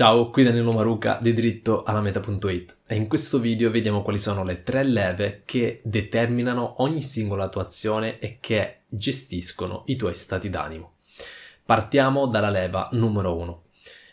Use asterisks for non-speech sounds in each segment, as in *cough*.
Ciao, qui Danilo Maruca di dritto alla meta.it e in questo video vediamo quali sono le tre leve che determinano ogni singola tua azione e che gestiscono i tuoi stati d'animo. Partiamo dalla leva numero 1,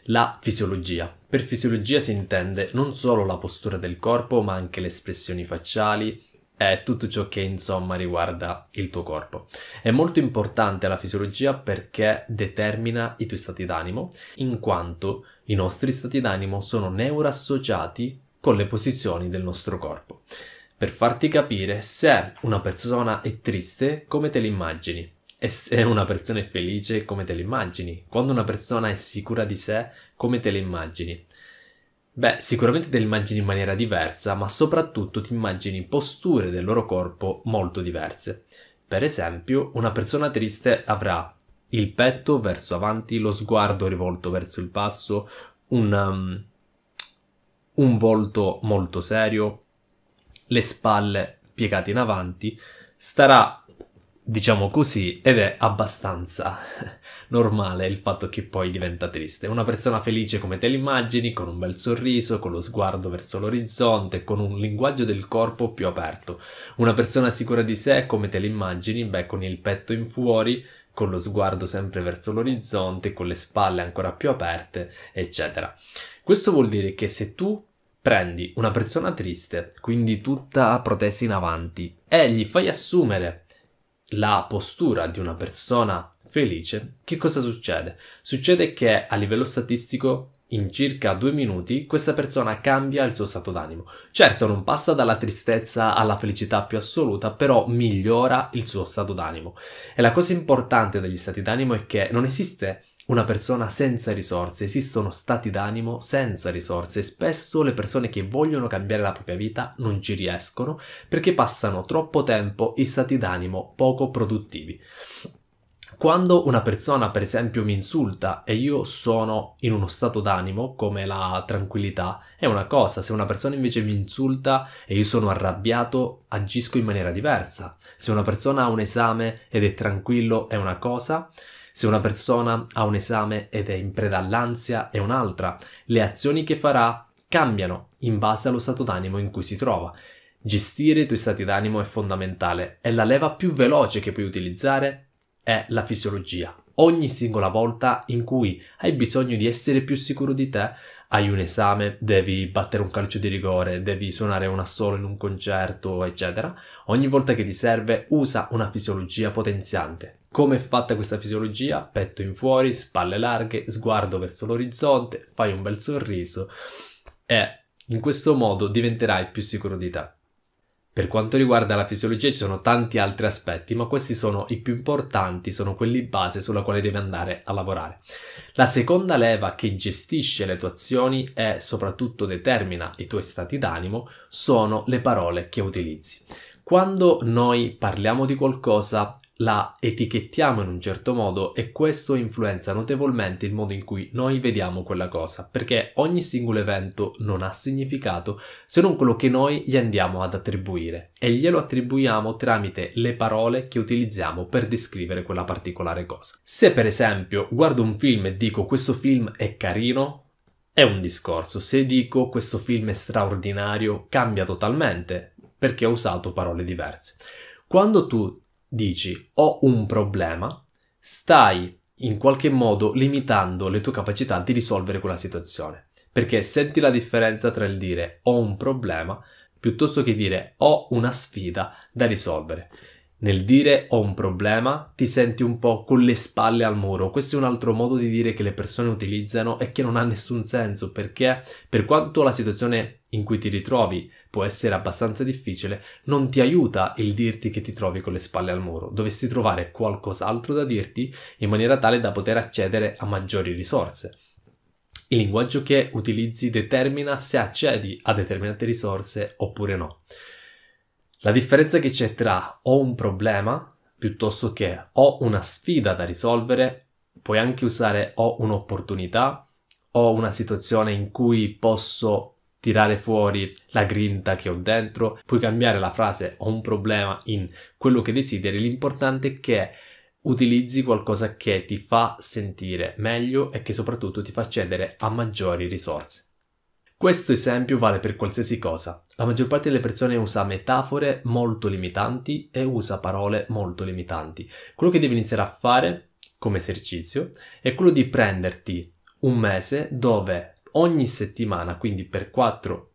la fisiologia. Per fisiologia si intende non solo la postura del corpo, ma anche le espressioni facciali, è tutto ciò che insomma riguarda il tuo corpo. È molto importante la fisiologia perché determina i tuoi stati d'animo, in quanto i nostri stati d'animo sono neuroassociati con le posizioni del nostro corpo. Per farti capire se una persona è triste, come te l'immagini? E se una persona è felice, come te l'immagini? Quando una persona è sicura di sé, come te l'immagini? immagini? Beh, sicuramente te li immagini in maniera diversa, ma soprattutto ti immagini posture del loro corpo molto diverse. Per esempio, una persona triste avrà il petto verso avanti, lo sguardo rivolto verso il basso, un, um, un volto molto serio, le spalle piegate in avanti, starà diciamo così, ed è abbastanza *laughs* normale il fatto che poi diventa triste. Una persona felice come te l'immagini, con un bel sorriso, con lo sguardo verso l'orizzonte, con un linguaggio del corpo più aperto. Una persona sicura di sé come te l'immagini, beh, con il petto in fuori, con lo sguardo sempre verso l'orizzonte, con le spalle ancora più aperte, eccetera. Questo vuol dire che se tu prendi una persona triste, quindi tutta protesi in avanti, e gli fai assumere la postura di una persona felice, che cosa succede? Succede che a livello statistico in circa due minuti questa persona cambia il suo stato d'animo. Certo non passa dalla tristezza alla felicità più assoluta, però migliora il suo stato d'animo. E la cosa importante degli stati d'animo è che non esiste una persona senza risorse, esistono stati d'animo senza risorse. Spesso le persone che vogliono cambiare la propria vita non ci riescono perché passano troppo tempo in stati d'animo poco produttivi. Quando una persona, per esempio, mi insulta e io sono in uno stato d'animo, come la tranquillità, è una cosa. Se una persona invece mi insulta e io sono arrabbiato, agisco in maniera diversa. Se una persona ha un esame ed è tranquillo, è una cosa. Se una persona ha un esame ed è in preda all'ansia è un'altra, le azioni che farà cambiano in base allo stato d'animo in cui si trova. Gestire i tuoi stati d'animo è fondamentale e la leva più veloce che puoi utilizzare è la fisiologia. Ogni singola volta in cui hai bisogno di essere più sicuro di te, hai un esame, devi battere un calcio di rigore, devi suonare un assolo in un concerto, eccetera, ogni volta che ti serve usa una fisiologia potenziante. Come è fatta questa fisiologia? Petto in fuori, spalle larghe, sguardo verso l'orizzonte, fai un bel sorriso e in questo modo diventerai più sicuro di te. Per quanto riguarda la fisiologia ci sono tanti altri aspetti, ma questi sono i più importanti, sono quelli base sulla quale devi andare a lavorare. La seconda leva che gestisce le tue azioni e soprattutto determina i tuoi stati d'animo sono le parole che utilizzi. Quando noi parliamo di qualcosa la etichettiamo in un certo modo e questo influenza notevolmente il modo in cui noi vediamo quella cosa, perché ogni singolo evento non ha significato se non quello che noi gli andiamo ad attribuire e glielo attribuiamo tramite le parole che utilizziamo per descrivere quella particolare cosa. Se per esempio guardo un film e dico questo film è carino, è un discorso, se dico questo film è straordinario cambia totalmente perché ho usato parole diverse. Quando tu dici ho un problema, stai in qualche modo limitando le tue capacità di risolvere quella situazione. Perché senti la differenza tra il dire ho un problema piuttosto che dire ho una sfida da risolvere. Nel dire ho un problema ti senti un po' con le spalle al muro. Questo è un altro modo di dire che le persone utilizzano e che non ha nessun senso perché per quanto la situazione in cui ti ritrovi può essere abbastanza difficile, non ti aiuta il dirti che ti trovi con le spalle al muro. Dovresti trovare qualcos'altro da dirti in maniera tale da poter accedere a maggiori risorse. Il linguaggio che utilizzi determina se accedi a determinate risorse oppure no. La differenza che c'è tra ho un problema piuttosto che ho una sfida da risolvere, puoi anche usare ho un'opportunità, ho una situazione in cui posso tirare fuori la grinta che ho dentro, puoi cambiare la frase ho un problema in quello che desideri, l'importante è che utilizzi qualcosa che ti fa sentire meglio e che soprattutto ti fa accedere a maggiori risorse. Questo esempio vale per qualsiasi cosa. La maggior parte delle persone usa metafore molto limitanti e usa parole molto limitanti. Quello che devi iniziare a fare come esercizio è quello di prenderti un mese dove ogni settimana, quindi per quattro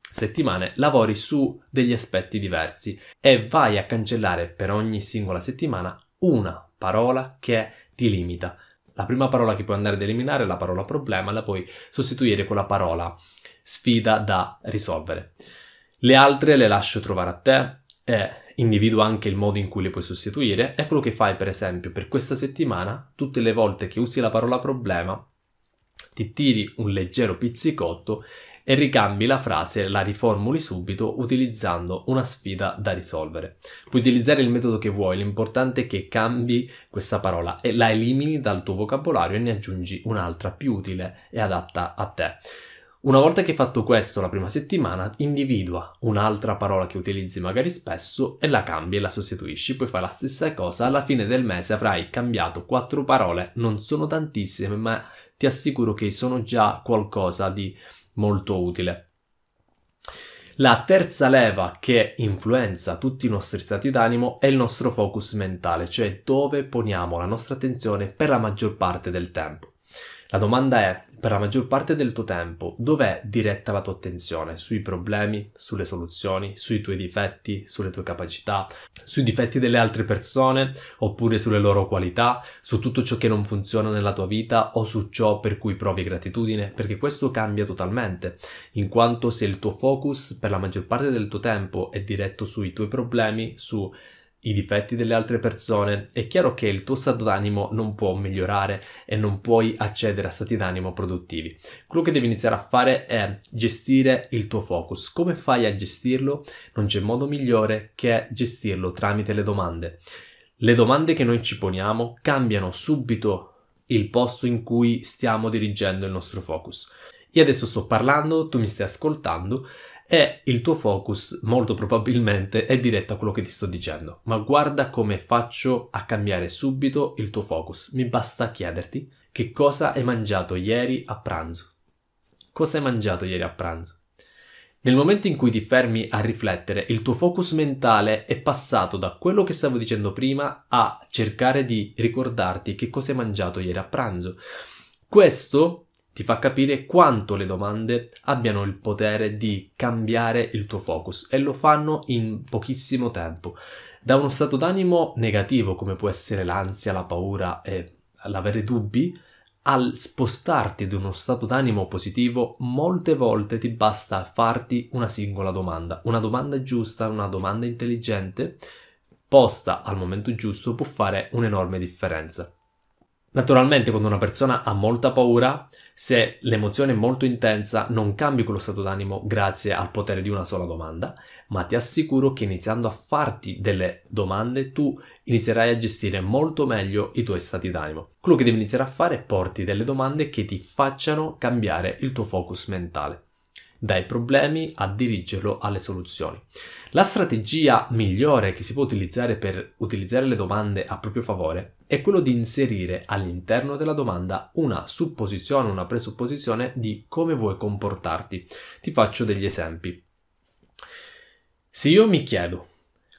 settimane, lavori su degli aspetti diversi e vai a cancellare per ogni singola settimana una parola che ti limita. La prima parola che puoi andare ad eliminare è la parola problema la puoi sostituire con la parola sfida da risolvere. Le altre le lascio trovare a te e eh, individuo anche il modo in cui le puoi sostituire. È quello che fai, per esempio, per questa settimana, tutte le volte che usi la parola problema, ti tiri un leggero pizzicotto e ricambi la frase, la riformuli subito utilizzando una sfida da risolvere. Puoi utilizzare il metodo che vuoi, l'importante è che cambi questa parola e la elimini dal tuo vocabolario e ne aggiungi un'altra più utile e adatta a te. Una volta che hai fatto questo la prima settimana, individua un'altra parola che utilizzi magari spesso e la cambi e la sostituisci. Poi fai la stessa cosa, alla fine del mese avrai cambiato quattro parole, non sono tantissime, ma ti assicuro che sono già qualcosa di molto utile. La terza leva che influenza tutti i nostri stati d'animo è il nostro focus mentale, cioè dove poniamo la nostra attenzione per la maggior parte del tempo. La domanda è per la maggior parte del tuo tempo, dov'è diretta la tua attenzione? Sui problemi, sulle soluzioni, sui tuoi difetti, sulle tue capacità, sui difetti delle altre persone, oppure sulle loro qualità, su tutto ciò che non funziona nella tua vita o su ciò per cui provi gratitudine, perché questo cambia totalmente, in quanto se il tuo focus per la maggior parte del tuo tempo è diretto sui tuoi problemi, su i difetti delle altre persone, è chiaro che il tuo stato d'animo non può migliorare e non puoi accedere a stati d'animo produttivi. Quello che devi iniziare a fare è gestire il tuo focus. Come fai a gestirlo? Non c'è modo migliore che gestirlo tramite le domande. Le domande che noi ci poniamo cambiano subito il posto in cui stiamo dirigendo il nostro focus. Io adesso sto parlando, tu mi stai ascoltando, e il tuo focus molto probabilmente è diretto a quello che ti sto dicendo. Ma guarda come faccio a cambiare subito il tuo focus. Mi basta chiederti che cosa hai mangiato ieri a pranzo. Cosa hai mangiato ieri a pranzo? Nel momento in cui ti fermi a riflettere, il tuo focus mentale è passato da quello che stavo dicendo prima a cercare di ricordarti che cosa hai mangiato ieri a pranzo. Questo ti fa capire quanto le domande abbiano il potere di cambiare il tuo focus e lo fanno in pochissimo tempo. Da uno stato d'animo negativo come può essere l'ansia, la paura e l'avere dubbi, al spostarti ad uno stato d'animo positivo, molte volte ti basta farti una singola domanda, una domanda giusta, una domanda intelligente, posta al momento giusto può fare un'enorme differenza. Naturalmente quando una persona ha molta paura, se l'emozione è molto intensa, non cambi quello stato d'animo grazie al potere di una sola domanda, ma ti assicuro che iniziando a farti delle domande tu inizierai a gestire molto meglio i tuoi stati d'animo. Quello che devi iniziare a fare è porti delle domande che ti facciano cambiare il tuo focus mentale dai problemi a dirigerlo alle soluzioni. La strategia migliore che si può utilizzare per utilizzare le domande a proprio favore è quello di inserire all'interno della domanda una supposizione, una presupposizione di come vuoi comportarti. Ti faccio degli esempi. Se io mi chiedo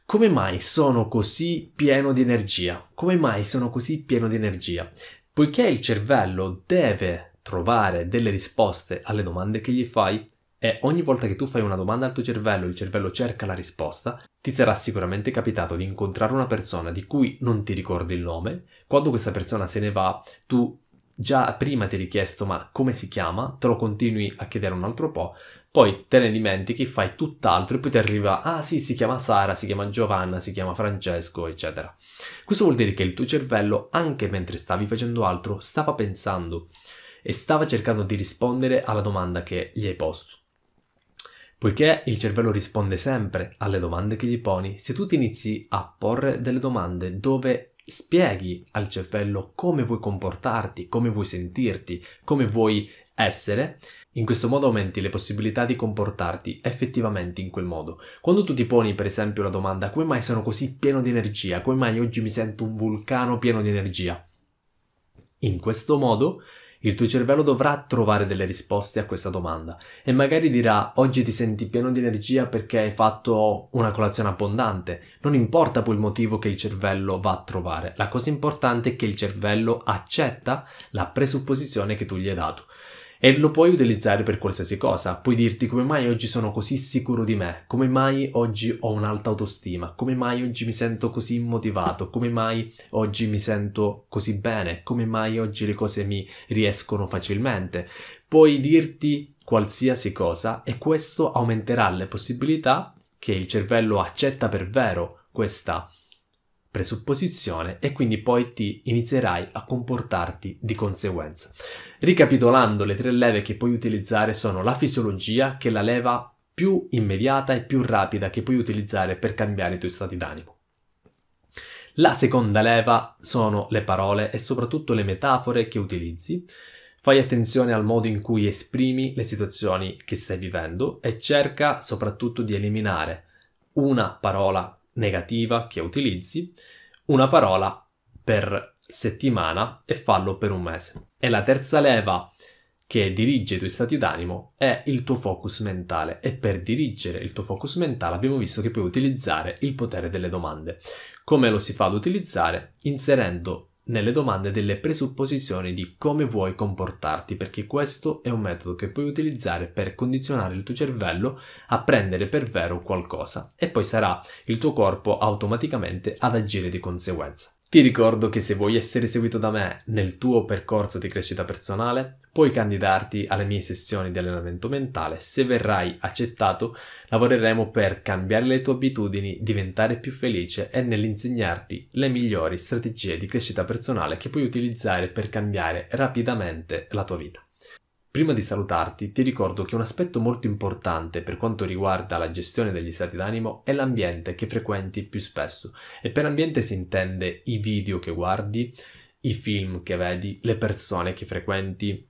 come mai sono così pieno di energia? Come mai sono così pieno di energia? Poiché il cervello deve trovare delle risposte alle domande che gli fai, e ogni volta che tu fai una domanda al tuo cervello, il cervello cerca la risposta, ti sarà sicuramente capitato di incontrare una persona di cui non ti ricordi il nome, quando questa persona se ne va, tu già prima ti hai richiesto ma come si chiama, te lo continui a chiedere un altro po', poi te ne dimentichi, fai tutt'altro e poi ti arriva ah sì, si chiama Sara, si chiama Giovanna, si chiama Francesco, eccetera. Questo vuol dire che il tuo cervello, anche mentre stavi facendo altro, stava pensando e stava cercando di rispondere alla domanda che gli hai posto. Poiché il cervello risponde sempre alle domande che gli poni, se tu ti inizi a porre delle domande dove spieghi al cervello come vuoi comportarti, come vuoi sentirti, come vuoi essere, in questo modo aumenti le possibilità di comportarti effettivamente in quel modo. Quando tu ti poni per esempio la domanda come mai sono così pieno di energia, come mai oggi mi sento un vulcano pieno di energia, in questo modo il tuo cervello dovrà trovare delle risposte a questa domanda e magari dirà oggi ti senti pieno di energia perché hai fatto una colazione abbondante. Non importa poi il motivo che il cervello va a trovare, la cosa importante è che il cervello accetta la presupposizione che tu gli hai dato e lo puoi utilizzare per qualsiasi cosa. Puoi dirti come mai oggi sono così sicuro di me, come mai oggi ho un'alta autostima, come mai oggi mi sento così motivato, come mai oggi mi sento così bene, come mai oggi le cose mi riescono facilmente. Puoi dirti qualsiasi cosa e questo aumenterà le possibilità che il cervello accetta per vero questa presupposizione e quindi poi ti inizierai a comportarti di conseguenza. Ricapitolando, le tre leve che puoi utilizzare sono la fisiologia, che è la leva più immediata e più rapida che puoi utilizzare per cambiare i tuoi stati d'animo. La seconda leva sono le parole e soprattutto le metafore che utilizzi. Fai attenzione al modo in cui esprimi le situazioni che stai vivendo e cerca soprattutto di eliminare una parola negativa che utilizzi, una parola per settimana e fallo per un mese. E la terza leva che dirige i tuoi stati d'animo è il tuo focus mentale e per dirigere il tuo focus mentale abbiamo visto che puoi utilizzare il potere delle domande. Come lo si fa ad utilizzare? Inserendo nelle domande delle presupposizioni di come vuoi comportarti, perché questo è un metodo che puoi utilizzare per condizionare il tuo cervello a prendere per vero qualcosa e poi sarà il tuo corpo automaticamente ad agire di conseguenza. Ti ricordo che se vuoi essere seguito da me nel tuo percorso di crescita personale, puoi candidarti alle mie sessioni di allenamento mentale. Se verrai accettato, lavoreremo per cambiare le tue abitudini, diventare più felice e nell'insegnarti le migliori strategie di crescita personale che puoi utilizzare per cambiare rapidamente la tua vita. Prima di salutarti ti ricordo che un aspetto molto importante per quanto riguarda la gestione degli stati d'animo è l'ambiente che frequenti più spesso e per ambiente si intende i video che guardi, i film che vedi, le persone che frequenti,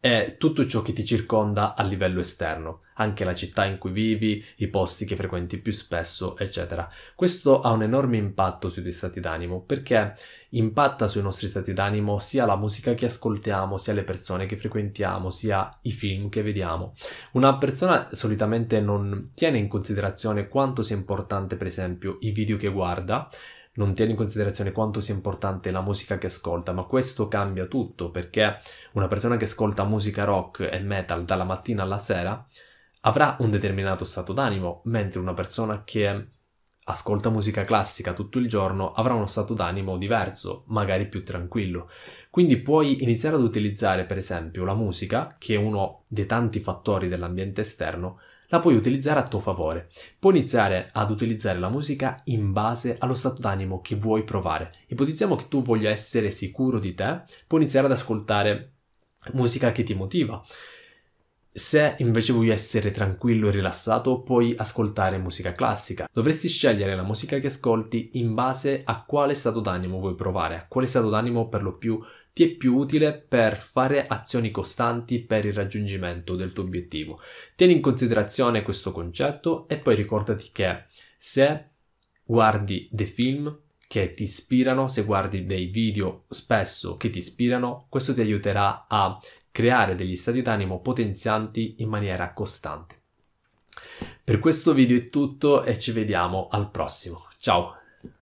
è tutto ciò che ti circonda a livello esterno, anche la città in cui vivi, i posti che frequenti più spesso, eccetera. Questo ha un enorme impatto sui tuoi stati d'animo perché impatta sui nostri stati d'animo sia la musica che ascoltiamo, sia le persone che frequentiamo, sia i film che vediamo. Una persona solitamente non tiene in considerazione quanto sia importante, per esempio, i video che guarda non tiene in considerazione quanto sia importante la musica che ascolta, ma questo cambia tutto perché una persona che ascolta musica rock e metal dalla mattina alla sera avrà un determinato stato d'animo, mentre una persona che ascolta musica classica tutto il giorno avrà uno stato d'animo diverso, magari più tranquillo. Quindi puoi iniziare ad utilizzare per esempio la musica, che è uno dei tanti fattori dell'ambiente esterno, la puoi utilizzare a tuo favore. Puoi iniziare ad utilizzare la musica in base allo stato d'animo che vuoi provare. Ipotizziamo che tu voglia essere sicuro di te, puoi iniziare ad ascoltare musica che ti motiva. Se invece vuoi essere tranquillo e rilassato, puoi ascoltare musica classica. Dovresti scegliere la musica che ascolti in base a quale stato d'animo vuoi provare, a quale stato d'animo per lo più ti è più utile per fare azioni costanti per il raggiungimento del tuo obiettivo. Tieni in considerazione questo concetto e poi ricordati che se guardi dei film che ti ispirano, se guardi dei video spesso che ti ispirano, questo ti aiuterà a creare degli stati d'animo potenzianti in maniera costante. Per questo video è tutto e ci vediamo al prossimo. Ciao!